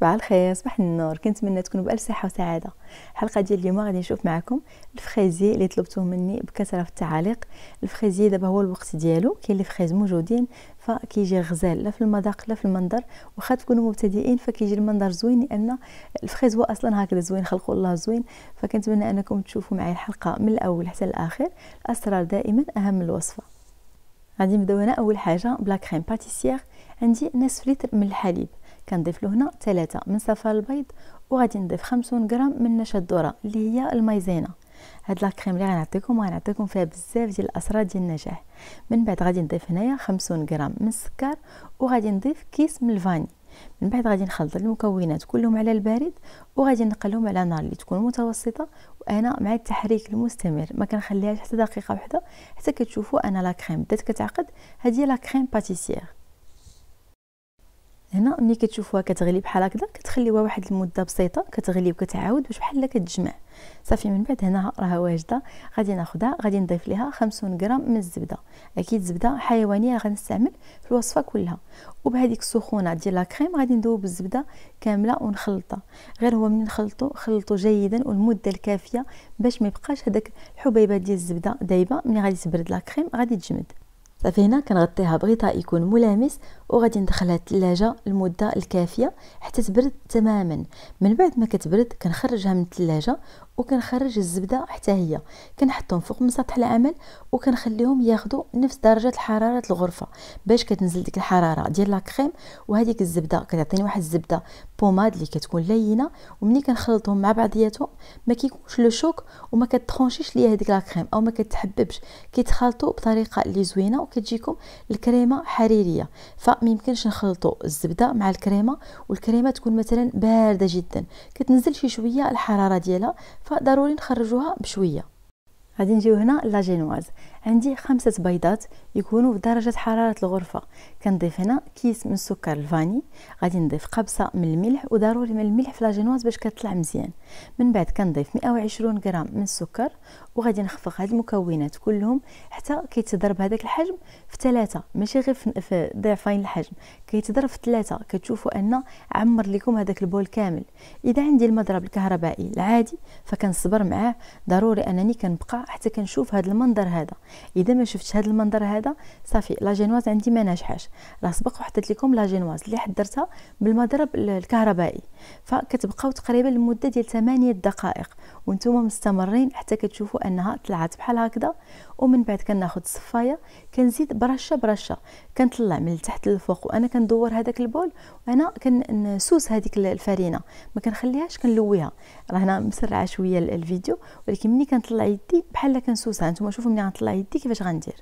صباح الخير صباح النور كنتمنى تكونوا بالف صحه وسعاده الحلقه ديال اليوم غادي نشوف معكم الفخيزي اللي طلبتوه مني بكثره في التعاليق الفخيزي دابا هو الوقت ديالو كاين لي فخيز موجودين فكيجي غزال لا في المذاق لا في المنظر واخا تكونوا مبتدئين فكيجي المنظر زوين لان الفخيز هو اصلا هكذا زوين خلقه الله زوين فكنتمنى انكم تشوفوا معايا الحلقه من الاول حتى الاخر الاسرار دائما اهم من الوصفه غادي نبداو هنا اول حاجه بلا كريم باتيسيير عندي نصف لتر من الحليب كنضيف له هنا ثلاثة من صفار البيض وغادي نضيف خمسون غرام من نشا الذره اللي هي المايزينا هاد لا كريم اللي غنعطيكم غنعطيكم فيها بزاف ديال الاسرار ديال النجاح من بعد غادي نضيف هنايا 50 غرام من السكر وغادي نضيف كيس من الفاني من بعد غادي نخلط المكونات كلهم على البارد وغادي نقلهم على نار اللي تكون متوسطه وانا مع التحريك المستمر ما كنخليهاش حتى دقيقه واحده حتى كتشوفوا انا لا كريم بدات كتعقد هذه لا كريم باتيسير هنا ملي كتشوفوها كتغلي بحال هكذا كتخليوها واحد المده بسيطه كتغلي وكتعاود باش بحال كتجمع صافي من بعد هنا راها واجده غادي ناخذها غادي نضيف ليها 50 غرام من الزبده اكيد زبده حيوانيه غنستعمل في الوصفه كلها وبهذيك السخونه ديال لا كريم غادي ندوب الزبده كامله ونخلطها غير هو ملي نخلطو خلطو جيدا والمده الكافيه باش ما يبقاش هذاك الحبيبات ديال الزبده دايبه ملي غادي تبرد لا كريم غادي تجمد صافي هنا كنغطيها بغطاء يكون ملامس وغادي ندخلها الثلاجة المدة الكافية حتى تبرد تماما من بعد ما كتبرد كنخرجها من الثلاجة وكنخرج الزبدة حتى هي كنحطهم فوق من سطح العمل وكنخليهم ياخدوا نفس درجة حرارة الغرفة باش كتنزل ديك الحرارة ديال لاكخيم وهذيك الزبدة كتعطيني واحد الزبدة بوماد اللي كتكون لينة ومني كنخلطهم مع بعضياتهم ما كيكونش لو شوك وما كتخونشيش ليا هذيك لاكخيم او ما كتحببش كيتخلطوا بطريقة اللي زوينة وكتجيكم الكريمة حريرية ف ما يمكنش نخلطوا الزبده مع الكريمه والكريمه تكون مثلا بارده جدا كتنزل شي شويه الحراره ديالها فضروري نخرجوها بشويه غادي نجيو هنا لا جينواز عندي خمسة بيضات يكونوا في درجة حرارة الغرفة كنضيف هنا كيس من السكر الفاني غادي نضيف قبصة من الملح وضروري من الملح في لا جينواز باش كتطلع مزيان من بعد كنضيف 120 غرام من السكر وغادي نخفق هاد المكونات كلهم حتى كيتضرب هذاك الحجم في ثلاثة ماشي غير في ضعفين الحجم كيتضرب في ثلاثة كتشوفوا ان عمر لكم هذاك البول كامل اذا عندي المضرب الكهربائي العادي فكنصبر معاه ضروري انني كنبقى حتى كنشوف هذا المنظر هذا اذا ما شفتش هذا المنظر هذا صافي لا جينواز عندي ما ناجحاش راه سبق وحطيت لكم لا جينواز اللي حضرتها بالمضرب الكهربائي فكتبقاو تقريبا لمده ديال 8 دقائق وانتم مستمرين حتى كتشوفوا انها طلعت بحال هكذا ومن بعد كناخذ الصفايه كنزيد برشه برشه كنطلع من التحت للفوق وانا كندور هذاك البول وانا كنسوس هذيك الفرينه ما كنخليهاش كنلويها راه هنا مسرعه شويه الفيديو ولكن ملي كنطلع يدي بحال كنسوسها نتوما شوفوا ملي غنطلع يدي كيفاش غندير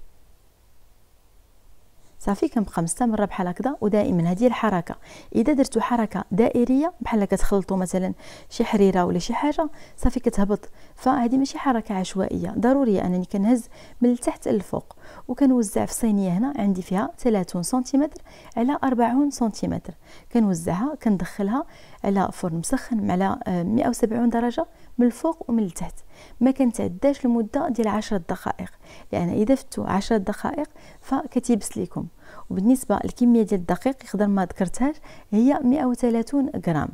صافي كنبقى مستمره بحال هكذا ودائما هذه الحركه اذا درتو حركه دائريه بحال كتخلطوا مثلا شي حريره ولا شي حاجه صافي كتهبط فهذه ماشي حركه عشوائيه ضروريه انني كنهز من التحت للفوق وكنوزع في الصينيه هنا عندي فيها 30 سنتيمتر على 40 سنتيمتر كنوزعها كندخلها على فرن مسخن على 170 آه، درجه من الفوق ومن التحت ما كنتعداش المده ديال 10 دقائق لان اذا فتو 10 دقائق فكتيبس لكم وبالنسبه للكميه ديال الدقيق يقدر ما ذكرتهاش هي 130 غرام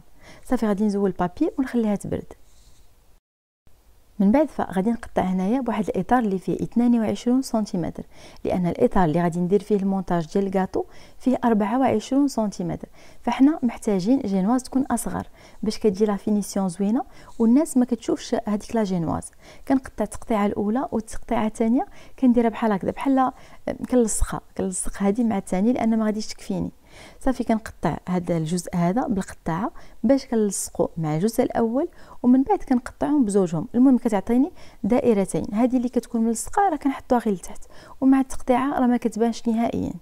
صافي غادي نزول البابي ونخليها تبرد من بعد فغادي نقطع هنايا بواحد الاطار اللي فيه 22 سنتيمتر لان الاطار اللي غادي ندير فيه المونتاج ديال الكاطو فيه 24 سنتيمتر فحنا محتاجين جينواز تكون اصغر باش كتجي لا فينيسيون زوينه والناس ما كتشوفش هذيك لا جينواز كنقطع التقطيعه الاولى والتقطيعه الثانيه كنديرها بحال هكذا بحال كنلصقها كنلصق هذه مع الثانيه لان ما غاديش تكفيني صافي كنقطع هذا الجزء هذا بالقطاعه باش كنلصقو مع الجزء الاول ومن بعد كنقطعهم بزوجهم المهم كتعطيني دائرتين هذه اللي كتكون ملصقه راه كنحطوها غير لتحت ومع التقطيعه راه ما كتبانش نهائيا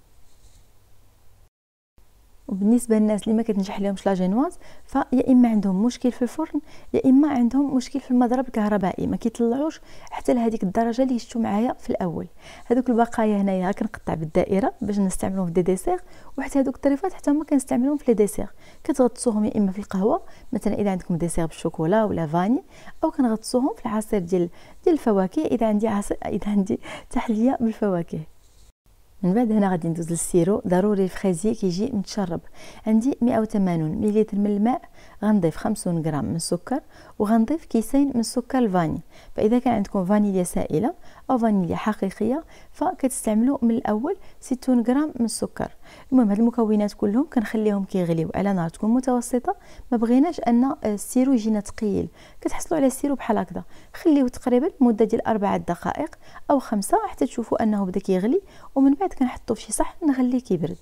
وبالنسبه للناس اللي ما كتنجح لهمش لا جينواز فيا اما عندهم مشكل في الفرن يا اما عندهم مشكل في المضرب الكهربائي ما كيطلعوش حتى لهذيك الدرجه اللي شفتو معايا في الاول هذوك البقايا هنايا كنقطع بالدائره باش نستعملهم في دي ديسير وحتى هذوك الطريفات حتى هما كنستعملهم في لي ديسير كتغطسوهم يا اما في القهوه مثلا اذا عندكم ديسير بالشوكولا ولا فاني او كنغطسوهم في العصير ديال ديال الفواكه اذا عندي عصير اذا عندي تحليه بالفواكه من بعد هنا غادي ندوز للسيرو ضروري الفريزي كيجي متشرب عندي 180 مليلتر من الماء غنضيف 50 غرام من السكر وغنضيف كيسين من السكر الفاني فاذا كان عندكم فانيليا سائله او فانيليا حقيقيه فكتستعملوا من الاول 60 غرام من السكر المهم هاد المكونات كلهم كنخليهم كيغليو على نار تكون متوسطه ما بغيناش ان السيرو يجينا ثقيل كتحصلوا على السيرو بحال هكذا خليوه تقريبا مده ديال أربعة دقائق او خمسة حتى تشوفوا انه بدا كيغلي ومن بعد كنحطوه في شي صحن نغليه كيبرد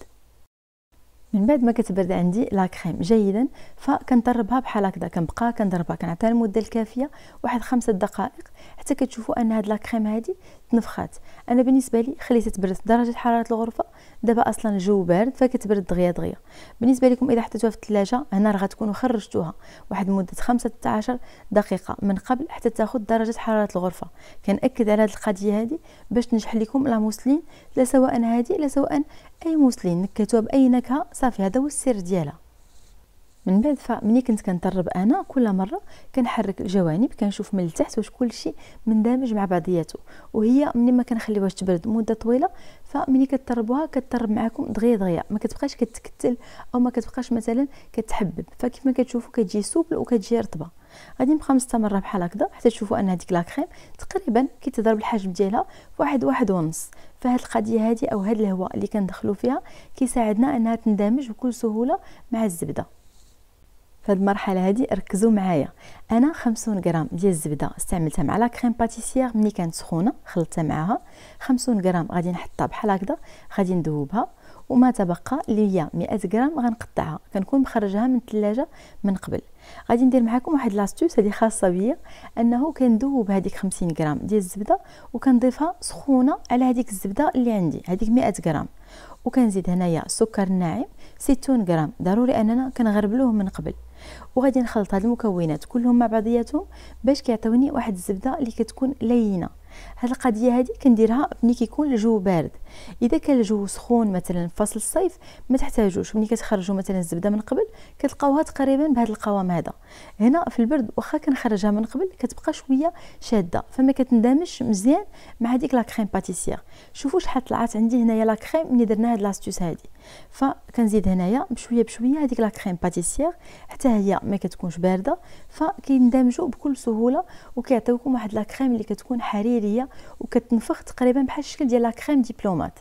من بعد ما كتبرد عندي لا كريم جيدا فكنضربها بحال هكذا كنبقى كنضربها كنعطيها المده الكافيه واحد خمسة دقائق حتى كتشوفوا ان هاد لا كريم هادي تنفخات انا بالنسبه لي خليتها تبرد درجه حراره الغرفه دابا اصلا الجو بارد فكتبرد دغيا دغيا بالنسبه لكم اذا حطيتوها في الثلاجه هنا راه غتكونوا خرجتوها واحد مده 15 دقيقه من قبل حتى تاخذ درجه حراره الغرفه كنأكد على هاد القضيه هادي باش تنجح لكم لا موسلين لا سواء هادي لا سواء اي موصلين نكتوها باي نكهه صافي هذا هو السر ديالها من بعد فملي كنت كنطرب انا كل مره كنحرك الجوانب كنشوف من التحت واش كلشي مندمج مع بعضياته وهي ملي ما كنخليوهاش تبرد مده طويله فملي كتطربوها كتطرب معكم دغيا دغيا ما كتبقاش كتكتل او ما كتبقاش مثلا كتحبب فكيف ما كتشوفوا كتجي سوبل وكتجي رطبه غادي نبقى مستمره بحال هكذا حتى تشوفوا ان هذيك لاكريم تقريبا كيتضرب الحجم ديالها فواحد واحد ونص فهاد القضيه هادي او هاد الهواء اللي كندخلو فيها كيساعدنا انها تندمج بكل سهوله مع الزبده في المرحله هذه ركزوا معايا انا 50 غرام ديال الزبده استعملتها مع لا كريم باتيسيير ملي كانت سخونه خلطتها معاها 50 غرام غادي نحطها بحال هكذا غادي نذوبها وما تبقى ليا 100 غرام غنقطعها كنكون مخرجها من الثلاجه من قبل غادي ندير معكم واحد لاستوس هذه خاصه بيا انه كندوب هذيك 50 غرام ديال الزبده وكنضيفها سخونه على هذيك الزبده اللي عندي هذيك 100 غرام وكنزيد هنايا السكر الناعم 60 غرام ضروري اننا كنغربلوه من قبل وغادي نخلط هاد المكونات كلهم مع بعضياتهم باش كيعطيوني واحد الزبده اللي كتكون لينه هاد القضيه هادي كنديرها ملي كيكون الجو بارد اذا كان الجو سخون مثلا في فصل الصيف ما تحتاجوش ملي كتخرجوا مثلا الزبده من قبل كتلقاوها تقريبا بهذا القوام هذا هنا في البرد واخا كنخرجها من قبل كتبقى شويه شاده فما كتندمجش مزيان مع هذيك لا كريم باتيسير شوفوا شحال طلعت عندي هنايا لا كريم ملي درنا هاد لاستوس هادي فكنزيد هنايا بشويه بشويه هذيك لا كريم باتيسير حتى هي ما كتكونش بارده فكيندمجوا بكل سهوله وكيعطيوكم واحد لا كريم اللي كتكون حريري الجزائريه وكتنفخ تقريبا بحال الشكل ديال لا كريم ديبلومات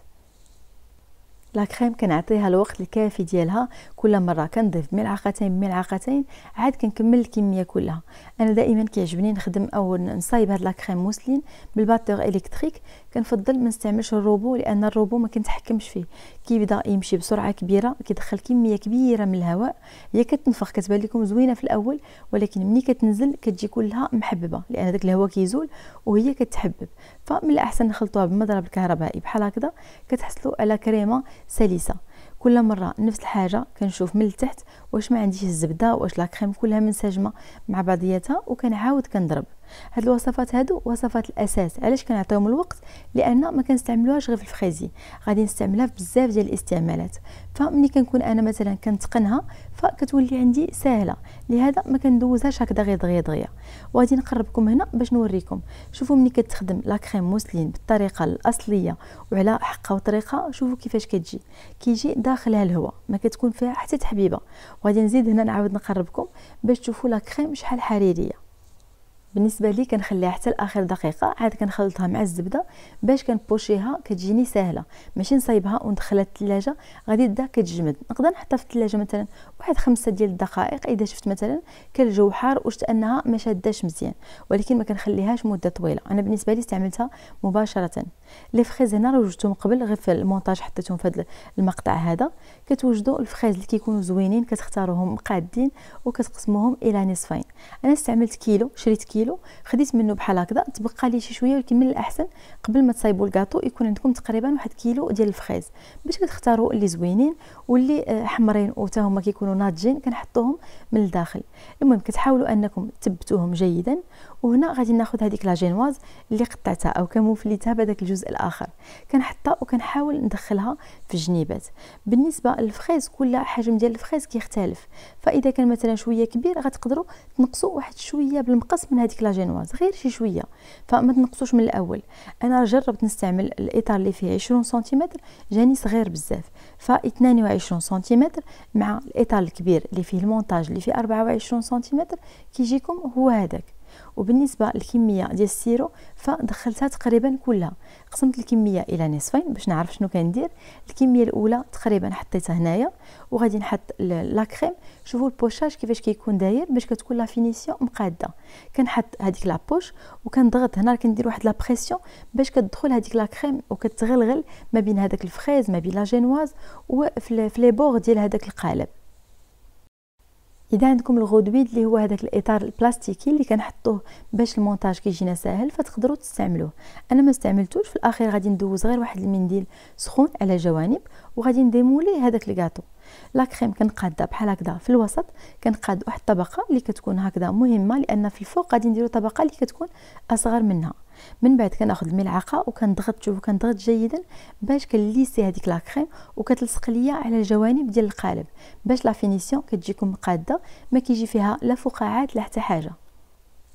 لا كريم كنعطيها الوقت الكافي ديالها كل مره كنضيف ملعقتين بملعقتين عاد كنكمل الكميه كلها انا دائما كيعجبني نخدم او نصايب هاد لا كريم موسلين بالباتور الكتريك كنفضل ما نستعملش الروبو لان الروبو ما كنتحكمش فيه كيبدا يمشي بسرعه كبيره كيدخل كميه كبيره من الهواء هي كتنفخ كتبان لكم زوينه في الاول ولكن ملي كتنزل كتجي كلها محببه لان داك الهواء كيزول وهي كتحبب فمن الاحسن نخلطوها بمضرب الكهربائي بحال هكذا كتحصلوا على كريمه سلسه كل مره نفس الحاجه كنشوف من التحت واش ما عنديش الزبده واش لاكريم كلها منسجمه مع بعضياتها وكنعاود كنضرب هاد الوصفات هادو وصفات الاساس علاش كنعطيهم الوقت لان ما كنستعملوهاش غير في الفريزي غادي نستعملها في بزاف ديال الاستعمالات فملي كنكون انا مثلا كنتقنها فكتولي عندي سهله لهذا ما كندوزهاش هكذا غير دغيا دغيا وغادي نقربكم هنا باش نوريكم شوفوا ملي كتخدم لا كريم موسلين بالطريقه الاصليه وعلى حقها وطريقه شوفوا كيفاش كتجي كيجي داخلها الهواء ما كتكون فيها حتى تحبيبه وغادي نزيد هنا نعاود نقربكم باش تشوفوا لا كريم شحال حريريه بالنسبه لي كنخليها حتى لاخر دقيقه عاد كنخلطها مع الزبده باش كنبوشيها كتجيني سهله ماشي نصايبها وندخلها الثلاجه غادي تبدا كتجمد نقدر نحطها في الثلاجه مثلا واحد خمسة ديال الدقائق اذا شفت مثلا كان الجو حار وشت انها ما شاداش مزيان ولكن ما كنخليهاش مده طويله انا بالنسبه لي استعملتها مباشره لي فريز هنا وجدتهم قبل غير في المونتاج حطيتهم في هذا المقطع هذا كتوجدوا الفريز اللي كيكونوا زوينين كتختاروهم قادين وكتقسموهم الى نصفين انا استعملت كيلو شريت كيلو خديت منه بحال هكذا تبقى لي شي شويه ولكن من الاحسن قبل ما تصايبوا الكاطو يكون عندكم تقريبا واحد كيلو ديال الفريز باش كتختاروا اللي زوينين واللي آه، حمرين وتا هما كيكونوا ناضجين كنحطوهم من الداخل المهم كتحاولوا انكم تبتوهم جيدا وهنا غادي ناخذ هذيك لا جينواز اللي قطعتها او كموفليتها بهذاك الجزء الاخر كنحطها وكنحاول ندخلها في الجنيبات بالنسبه للفريز كل حجم ديال الفريز كيختلف فاذا كان مثلا شويه كبير غتقدروا تنقصوا واحد شويه بالمقص من هذيك لا جينواز غير شي شويه فما تنقصوش من الاول انا جربت نستعمل الاطار اللي فيه 20 سنتيمتر جاني صغير بزاف ف 22 سنتيمتر مع الاطار الكبير اللي فيه المونتاج اللي فيه 24 سنتيمتر كيجيكم هو هذاك وبالنسبه للكميه ديال السيرو فدخلتها تقريبا كلها قسمت الكميه الى نصفين باش نعرف شنو كندير الكميه الاولى تقريبا حطيتها هنايا وغادي نحط لا كريم شوفوا البوشاج كيفاش كيكون داير باش كتكون لا فينيسيون مقاده كنحط هذيك لابوش وكنضغط هنا كندير واحد لا بريسيون باش كتدخل هذيك لا كريم وكتغلغل ما بين هذاك الفريز ما بين لا جينواز وفي لي بور ديال هذاك القالب اذا عندكم الغودويد اللي هو هذاك الاطار البلاستيكي اللي كنحطوه باش المونتاج كيجينا ساهل فتقدروا تستعملوه انا ما استعملتوش في الاخير غادي ندوز غير واحد المنديل سخون على جوانب وغادي نديمولي هذاك الكاطو لا كريم كنقادها بحال هكذا في الوسط كنقاد واحد الطبقه اللي كتكون هكذا مهمه لان في الفوق غادي نديرو طبقه اللي كتكون اصغر منها من بعد كناخذ الملعقه وكنضغط شوفوا كنضغط جيدا باش كنليسي هذيك لا كريم وكتلصق ليا على الجوانب ديال القالب باش لا فينيسيون كتجيكم قاده ما كيجي فيها لا فقاعات لا حتى حاجه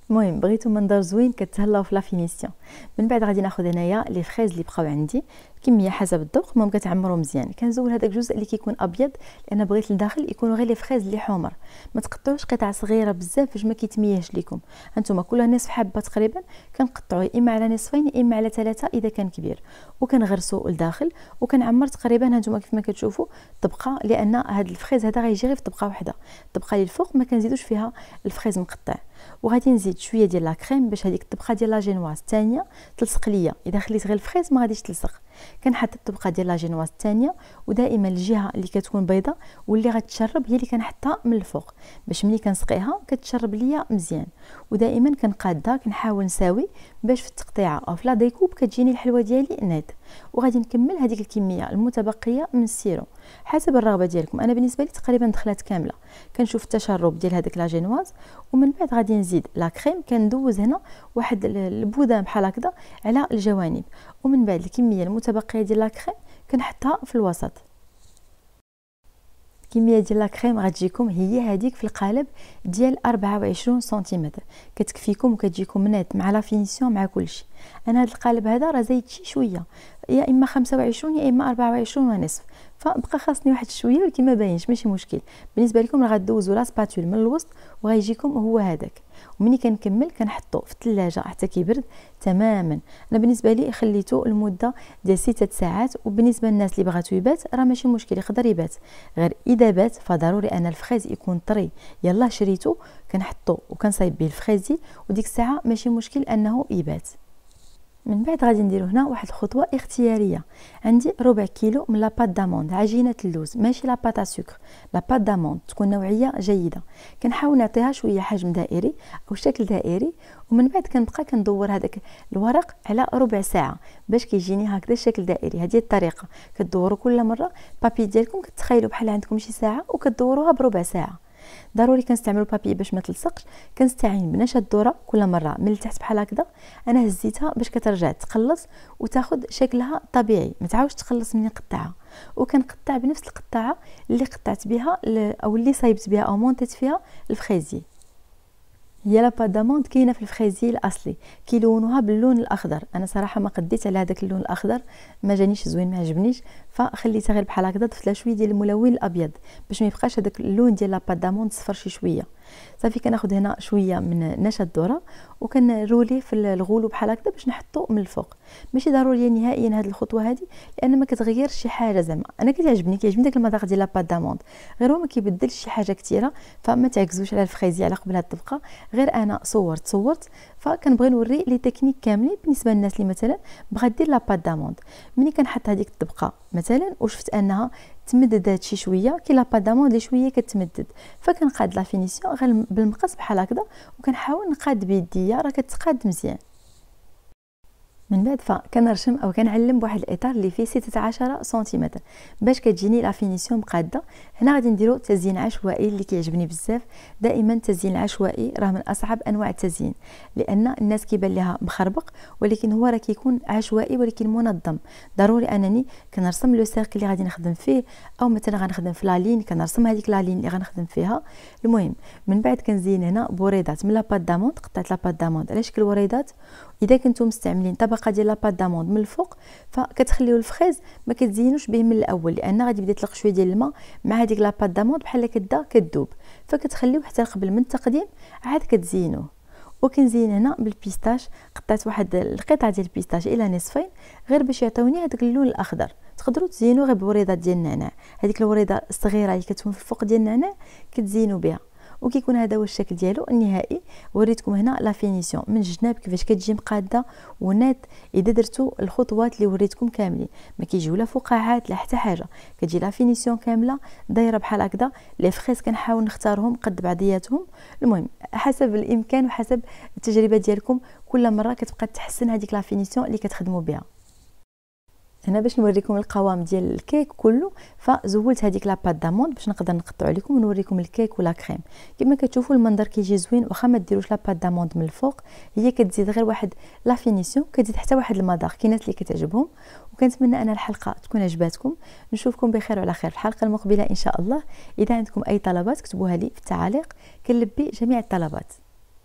مهم بغيتو منظر زوين كتهلاو في لا فينيسيون من بعد غادي ناخذ هنايا لي فريز اللي بقاو عندي كميه حسب الذوق المهم كتعمرو مزيان كنزول هذاك الجزء اللي كيكون ابيض لان بغيت لداخل يكونوا غير لي فخيز اللي حمر ما تقطعوش قطع صغيره بزاف باش ما كيتميهش ليكم هانتوما كل نصف حبه تقريبا كنقطعو يا اما على نصفين يا اما على ثلاثه اذا كان كبير وكنغرسو لداخل وكنعمر تقريبا هانتوما كيف ما كتشوفوا طبقه لان هاد الفريز هذا غيجي غير في طبقه واحده الطبقه اللي الفوق ما كنزيدوش فيها الفريز مقطع وغادي نزيد شويه ديال لا كريم باش هذيك الطبقه ديال لا جينواز الثانيه تلصق ليا اذا خليت غير الفريز ما غاديش تلصق كنحط الطبقه ديال لاجينواز الثانيه ودائما الجهه اللي كتكون بيضه واللي غتشرب هي اللي كنحطها من الفوق باش ملي كنسقيها كتشرب ليا مزيان ودائما كنقادها كنحاول نساوي باش في التقطيعه او في لا ديكوب كتجيني الحلوه ديالي ناد وغادي نكمل هذيك الكميه المتبقيه من السيرو حسب الرغبه ديالكم انا بالنسبه لي تقريبا دخلات كامله كنشوف التشرب ديال هذاك لاجينواز ومن بعد غادي نزيد لا كريم كندوز هنا واحد البوده بحال هكذا على الجوانب ومن بعد الكميه المتبقيه التبقيه ديال لاكريم كنحطها في الوسط الكميه ديال لاكريم غتجيكم هي هذيك في القالب ديال 24 سنتيمتر كتكفيكم وكتجيكم منات مع لا مع كلشي انا هذا القالب هذا راه زايد شي شويه يا اما 25 يا اما 24 ونصف فبقى خاصني واحد شويه ولكن باينش ماشي مشكل بالنسبه لكم راه غدوزوا لا سباتول من الوسط وغيجيكم هو هذاك ومني كنكمل كنحطو في الثلاجه حتى كيبرد تماما انا بالنسبه لي خليته لمده ديال 6 ساعات وبالنسبه للناس اللي بغاتو يبات راه ماشي مشكل يقدر يبات غير اذا بات فضروري ان الفخيز يكون طري يلا شريته كنحطو وكنصايب به الفخيزي وديك الساعه ماشي مشكل انه يبات من بعد غادي نديرو هنا واحد الخطوه اختياريه عندي ربع كيلو من لاباط داموند عجينه اللوز ماشي لاباط سكر لاباط داموند تكون نوعيه جيده كنحاول نعطيها شويه حجم دائري او شكل دائري ومن بعد كنبقى كندور هذاك الورق على ربع ساعه باش كيجيني هكذا شكل دائري هذه الطريقه كدوروا كل مره بابي ديالكم كتخيلوا بحال عندكم شي ساعه وكدوروها بربع ساعه ضروري كنستعملو بابي باش ما تلصقش كنستعين بنشا الدوره كل مره من التحت بحال هكذا انا هزيتها باش كترجع تقلص وتاخد شكلها طبيعي ما تعاودش تقلص مني قطعها وكنقطع بنفس القطعه اللي قطعت بها او اللي صايبت بها او مونتيت فيها الفخيزي هي لا باداموند كاينه في الفخيزي الاصلي كيلونوها باللون الاخضر انا صراحه ما قديت على هذاك اللون الاخضر ما جانيش زوين ما عجبنيش فخليتها غير بحال هكذا ضفت لها شويه ديال الملون الابيض باش ما يبقاش هذاك اللون ديال لاباد دامون صفر شي شويه صافي كناخذ هنا شويه من نشا الذره وكنروليه في الغولو بحال هكذا باش نحطو من الفوق ماشي ضروريه نهائيا هذه الخطوه هذه لان ما كتغيرش شي حاجه زعما انا كيعجبني كيعجبني داك المذاق ديال لاباد دامون غير هو ما كيبدلش شي حاجه كثيره فما تعكزوش على الفريزي على قبل هاد الطبقه غير انا صورت صورت فكنبغي نوري لي تكنيك كاملين بالنسبه للناس اللي مثلا بغات دير بات داموند ملي كنحط هذيك الطبقه مثلا وشفت انها تمدد شي شويه كي بات داموند لي شويه كتمدد فكنقاد لا فينيسيون غير بالمقص بحال هكذا وكنحاول نقاد بيديا راه كتقاد مزيان من بعد فكنرسم او كنعلم بواحد الاطار اللي فيه 16 سنتيمتر باش كتجيني لا فينيسيون قاده هنا غادي نديرو تزيين عشوائي اللي كيعجبني بزاف دائما التزيين العشوائي راه من اصعب انواع التزيين لان الناس كيبان لها مخربق ولكن هو راه كيكون عشوائي ولكن منظم ضروري انني كنرسم لو سيركل اللي غادي نخدم فيه او مثلا غنخدم في لا لين كنرسم هذيك لين اللي غنخدم فيها المهم من بعد كنزين هنا بوريدات من بات داموند قطعت بات داموند على شكل وريدات اذا كنتو مستعملين طبقه ديال لاباط داموند من الفوق فكتخليو الفريز ما كتزينوش به من الاول لان غادي يبدا يطلق شويه ديال الماء مع هذيك لاباط داموند بحال كدا كدوب فكتخليوه حتى قبل من التقديم عاد كتزينوه وكنزين هنا بالبيستاش قطعت واحد القطعه ديال البيستاش الى نصفين غير باش يعطيوني هذاك اللون الاخضر تقدروا تزينوا غير بوريضه ديال النعناع هذيك الوريضه الصغيره اللي كتكون في الفوق ديال النعناع كتزينوا بها وكيكون هذا هو الشكل ديالو النهائي وريتكم هنا لا فينيسيون من الجناب كيفاش كتجي مقاده ونات اذا درتو الخطوات اللي وريتكم كاملين ما كيجيو لا فقاعات لا حتى حاجه كتجي لا فينيسيون كامله دايره بحال هكذا لي فخيس كنحاول نختارهم قد بعضياتهم المهم حسب الامكان وحسب التجربه ديالكم كل مره كتبقى تحسن هذيك لا فينيسيون اللي كتخدموا بها هنا باش نوريكم القوام ديال الكيك كله فزولت هذيك لا بات داموند باش نقدر نقطعو عليكم ونوريكم الكيك ولا كريم كما كتشوفوا المنظر كيجي زوين واخا ما ديروش لا بات داموند من الفوق هي كتزيد غير واحد لا فينيسيون كتزيد حتى واحد المذاق كاين اللي كتعجبهم وكنتمنى ان الحلقه تكون عجباتكم نشوفكم بخير وعلى خير في الحلقه المقبله ان شاء الله اذا عندكم اي طلبات كتبوها لي في التعاليق كنلبي جميع الطلبات